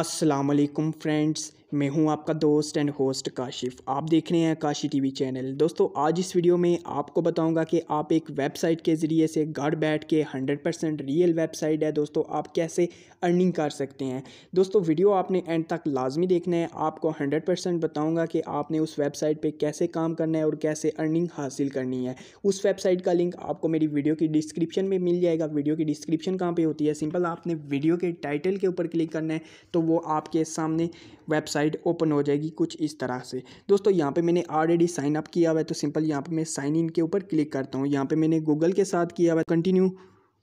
अस्सलाम वालेकुम फ्रेंड्स मैं हूं आपका दोस्त एंड होस्ट काशिफ आप देख रहे हैं काशी टीवी चैनल दोस्तों आज इस वीडियो में आपको बताऊंगा कि आप एक वेबसाइट के ज़रिए से घर बैठ के 100 परसेंट रियल वेबसाइट है दोस्तों आप कैसे अर्निंग कर सकते हैं दोस्तों वीडियो आपने एंड तक लाजमी देखना है आपको हंड्रेड परसेंट बताऊँगा कि आपने उस वेबसाइट पर कैसे काम करना है और कैसे अर्निंग हासिल करनी है उस वेबसाइट का लिंक आपको मेरी वीडियो की डिस्क्रिप्शन में मिल जाएगा वीडियो की डिस्क्रिप्शन कहाँ पर होती है सिंपल आपने वीडियो के टाइटल के ऊपर क्लिक करना है तो वो आपके सामने वेबसाइट वेबसाइट ओपन हो जाएगी कुछ इस तरह से दोस्तों यहाँ पे मैंने ऑलरेडी साइन अप किया हुआ है तो सिंपल यहाँ पे मैं साइन इन के ऊपर क्लिक करता हूँ यहाँ पे मैंने गूगल के साथ किया हुआ कंटिन्यू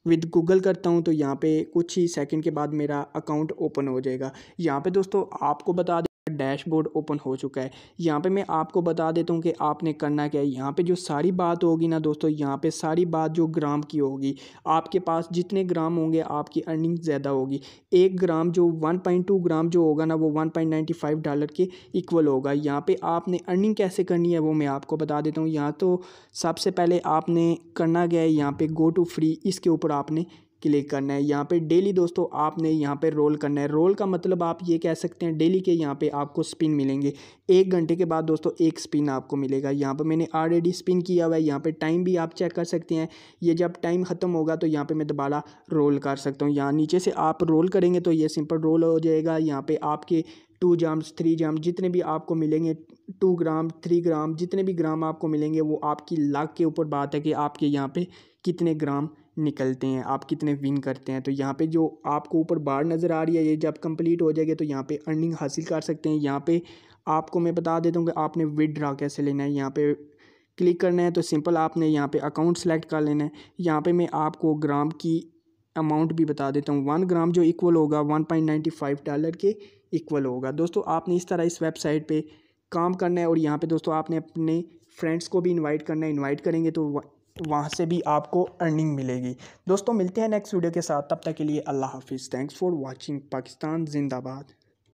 विद गूगल करता हूँ तो यहाँ पे कुछ ही सेकंड के बाद मेरा अकाउंट ओपन हो जाएगा यहाँ पे दोस्तों आपको बता दें डैशबोर्ड ओपन हो चुका है यहाँ पे मैं आपको बता देता हूँ कि आपने करना क्या है यहाँ पे जो सारी बात होगी ना दोस्तों यहाँ पे सारी बात जो ग्राम की होगी आपके पास जितने ग्राम होंगे आपकी अर्निंग ज़्यादा होगी एक ग्राम जो 1.2 ग्राम जो होगा ना वो 1.95 डॉलर के इक्वल होगा यहाँ पे आपने अर्निंग कैसे करनी है वो मैं आपको बता देता हूँ यहाँ तो सबसे पहले आपने करना गया है यहाँ पर गो टू फ्री इसके ऊपर आपने क्लिक करना है यहाँ पे डेली दोस्तों आपने यहाँ पे रोल करना है रोल का मतलब आप ये कह सकते हैं डेली के यहाँ पे आपको स्पिन मिलेंगे एक घंटे के बाद दोस्तों एक स्पिन आपको मिलेगा यहाँ पे मैंने ऑलरेडी स्पिन किया हुआ है यहाँ पे टाइम भी आप चेक कर सकते हैं ये जब टाइम ख़त्म होगा तो यहाँ पर मैं दोबारा रोल कर सकता हूँ यहाँ नीचे से आप रोल करेंगे तो ये सिंपल रोल हो जाएगा यहाँ पर आपके टू ग्राम्स थ्री ग्राम जितने भी आपको मिलेंगे टू ग्राम थ्री ग्राम जितने भी ग्राम आपको मिलेंगे वो आपकी लाख के ऊपर बात है कि आपके यहाँ पर कितने ग्राम निकलते हैं आप कितने विन करते हैं तो यहाँ पे जो आपको ऊपर बार नज़र आ रही है ये जब कंप्लीट हो जाएगी तो यहाँ पे अर्निंग हासिल कर सकते हैं यहाँ पे आपको मैं बता देता हूँ कि आपने विदड्रा कैसे लेना है यहाँ पे क्लिक करना है तो सिंपल आपने यहाँ पे अकाउंट सेलेक्ट कर लेना है यहाँ पे मैं आपको ग्राम की अमाउंट भी बता देता हूँ वन ग्राम जो इक्वल होगा one point ninety five dollar के इक्वल होगा दोस्तों आपने इस तरह इस वेबसाइट पर काम करना है और यहाँ पर दोस्तों आपने अपने फ्रेंड्स को भी इनवाइट करना है इनवाइट करेंगे तो वहाँ से भी आपको अर्निंग मिलेगी दोस्तों मिलते हैं नेक्स्ट वीडियो के साथ तब तक के लिए अल्लाह हाफिज़ थैंक्स फॉर वॉचिंग पाकिस्तान जिंदाबाद